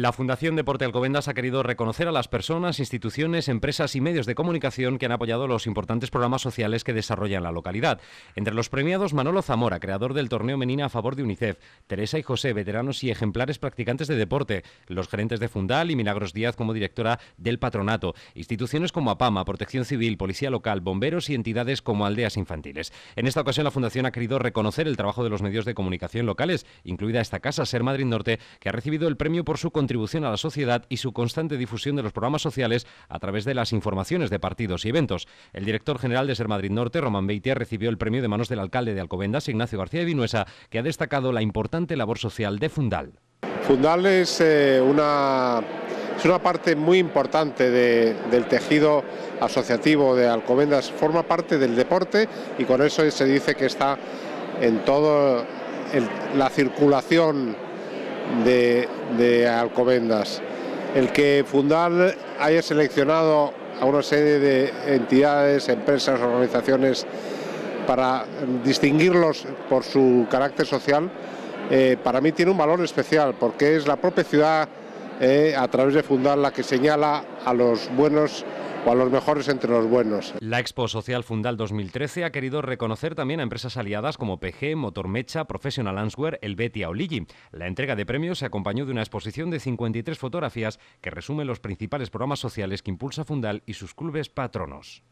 La Fundación Deporte Alcobendas ha querido reconocer a las personas, instituciones, empresas y medios de comunicación que han apoyado los importantes programas sociales que desarrollan la localidad. Entre los premiados, Manolo Zamora, creador del torneo Menina a favor de UNICEF, Teresa y José, veteranos y ejemplares practicantes de deporte, los gerentes de Fundal y Milagros Díaz como directora del patronato, instituciones como APAMA, Protección Civil, Policía Local, bomberos y entidades como aldeas infantiles. En esta ocasión, la Fundación ha querido reconocer el trabajo de los medios de comunicación locales, incluida esta casa, Ser Madrid Norte, que ha recibido el premio por su contribución contribución a la sociedad y su constante difusión de los programas sociales a través de las informaciones de partidos y eventos. El director general de Ser Madrid Norte, Román Beitia, recibió el premio de manos del alcalde de Alcobendas, Ignacio García de Vinuesa, que ha destacado la importante labor social de Fundal. Fundal es, eh, una, es una parte muy importante del tejido asociativo de Alcobendas, forma parte del deporte y con eso se dice que está en toda la circulación de, de Alcobendas. El que Fundal haya seleccionado a una serie de entidades, empresas, organizaciones para distinguirlos por su carácter social, eh, para mí tiene un valor especial porque es la propia ciudad eh, a través de Fundal la que señala a los buenos o a los mejores entre los buenos. La Expo Social Fundal 2013 ha querido reconocer también a empresas aliadas como PG, Motormecha, Professional Answer, El y Ligi. La entrega de premios se acompañó de una exposición de 53 fotografías que resume los principales programas sociales que impulsa Fundal y sus clubes patronos.